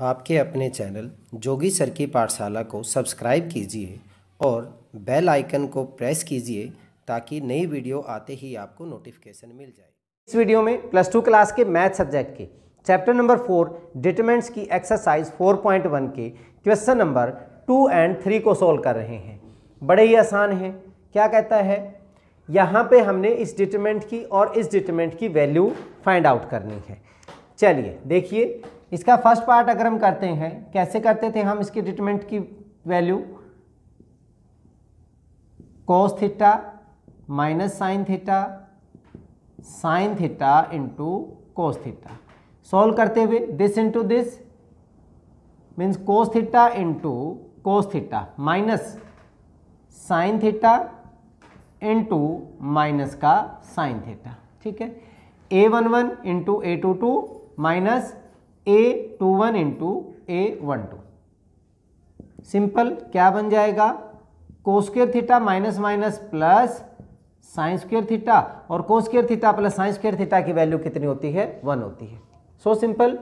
आपके अपने चैनल जोगी सर की पाठशाला को सब्सक्राइब कीजिए और बेल आइकन को प्रेस कीजिए ताकि नई वीडियो आते ही आपको नोटिफिकेशन मिल जाए इस वीडियो में प्लस टू क्लास के मैथ सब्जेक्ट के चैप्टर नंबर फोर डिटमेंट्स की एक्सरसाइज 4.1 के question number two and three को सोल्व कर रहे हैं बड़े ही आसान हैं क्या कहता है यहाँ पे हमने इस डिटमेंट की और इस डिटमेंट की वैल्यू फाइंड आउट करनी है चलिए देखिए इसका फर्स्ट पार्ट अगर हम करते हैं कैसे करते थे हम इसकी डिटमेंट की value cos theta minus sine theta sine theta into cos theta solve करते हुए this into this means cos theta into cos theta minus sine theta into minus का साइन थीटा ठीक है A one one into A two two minus A two one into A one two simple क्या बन जाएगा cos square theta minus minus plus sine square theta और cos square theta plus sine square theta की value कितनी होती है one होती है सो so सिंपल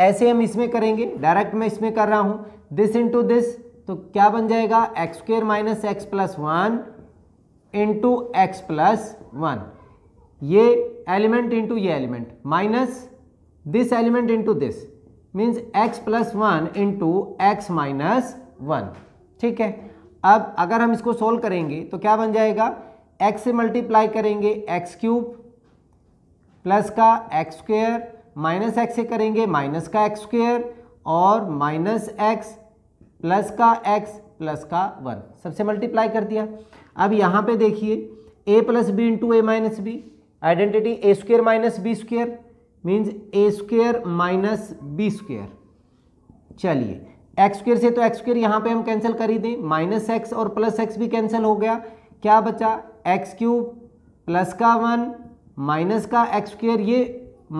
ऐसे हम इसमें करेंगे डायरेक्ट मैं इसमें कर रहा हूँ दिस इंटू दिस तो क्या बन जाएगा x square minus x plus one into x plus one ये एलिमेंट इंटू ये element minus this element into this means x plus one into x minus one ठीक है अब अगर हम इसको सोल्व करेंगे तो क्या बन जाएगा x से मल्टीप्लाई करेंगे एक्स क्यूब प्लस का एक्स स्क्वेयर माइनस एक्स से करेंगे माइनस का एक्स स्क्वेयर और माइनस एक्स प्लस का एक्स प्लस का वन सबसे मल्टीप्लाई कर दिया अब यहाँ पे देखिए a plus b into a minus b identity a square minus b square means a square minus b square चलिए एक्स स्क्र से तो एक्स स्क्र यहाँ पे हम कैंसिल कर ही दें माइनस एक्स और प्लस एक्स भी कैंसिल हो गया क्या बचा एक्स क्यूब प्लस का वन माइनस का एक्स स्क्र ये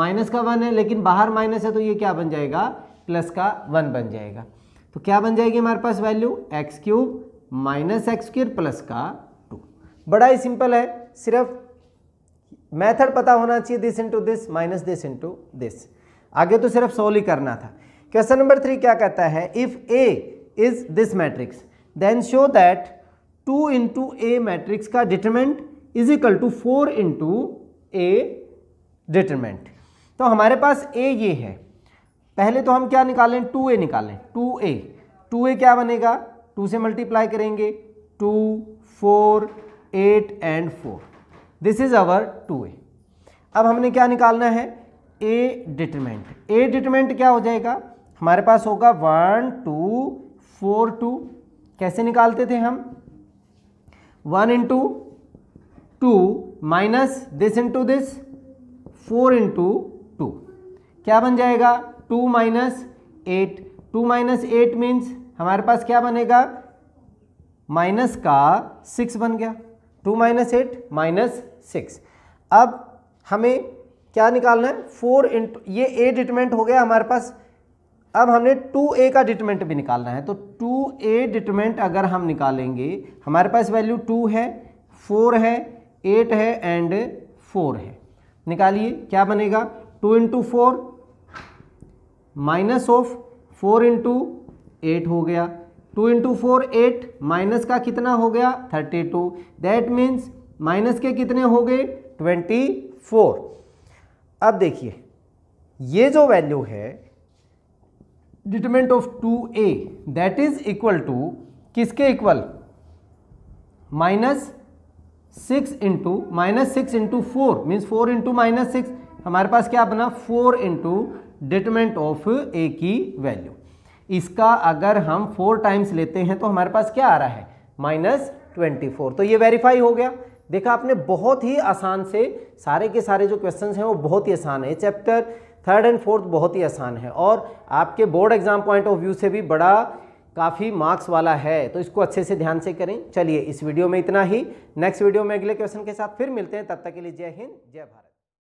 माइनस का वन है लेकिन बाहर माइनस है तो ये क्या बन जाएगा प्लस का वन बन जाएगा तो क्या बन जाएगी हमारे पास value x cube minus x square plus का टू बड़ा ही सिंपल है सिर्फ मेथड पता होना चाहिए this into this minus this into this आगे तो सिर्फ सोल ही करना था क्वेश्चन नंबर थ्री क्या कहता है if A is this matrix then show that two into A matrix का determinant is equal to four into A determinant तो हमारे पास ए ये है पहले तो हम क्या निकालें टू ए निकालें टू ए टू ए क्या बनेगा टू से मल्टीप्लाई करेंगे two four eight and four this is our two A अब हमने क्या निकालना है ए डिटरमेंट ए डिटरमेंट क्या हो जाएगा हमारे पास होगा वन टू फोर टू कैसे निकालते थे हम one into two minus this into this four into two क्या बन जाएगा two minus eight two minus eight means हमारे पास क्या बनेगा माइनस का सिक्स बन गया two minus eight minus six अब हमें क्या निकालना है फोर इंटू ये ए डिटमेंट हो गया हमारे पास अब हमने टू ए का डिटमेंट भी निकालना है तो टू ए डिटमेंट अगर हम निकालेंगे हमारे पास वैल्यू टू है फोर है एट है एंड फोर है निकालिए क्या बनेगा two into four minus of four into eight हो गया two into four eight minus का कितना हो गया thirty two that means minus के कितने हो गए ट्वेंटी फोर अब देखिए ये जो वैल्यू है determinant of two A that is equal to किसके इक्वल minus six into minus six into four means four into minus six हमारे पास क्या बना four into determinant of A की वैल्यू इसका अगर हम फोर टाइम्स लेते हैं तो हमारे पास क्या आ रहा है माइनस ट्वेंटी फोर तो ये वेरीफाई हो गया देखा आपने बहुत ही आसान से सारे के सारे जो क्वेश्चंस हैं वो बहुत ही आसान है चैप्टर थर्ड एंड फोर्थ बहुत ही आसान है और आपके board exam point of view से भी बड़ा काफ़ी मार्क्स वाला है तो इसको अच्छे से ध्यान से करें चलिए इस वीडियो में इतना ही नेक्स्ट वीडियो में अगले क्वेश्चन के साथ फिर मिलते हैं तब तक के लिए जय हिंद जय भारत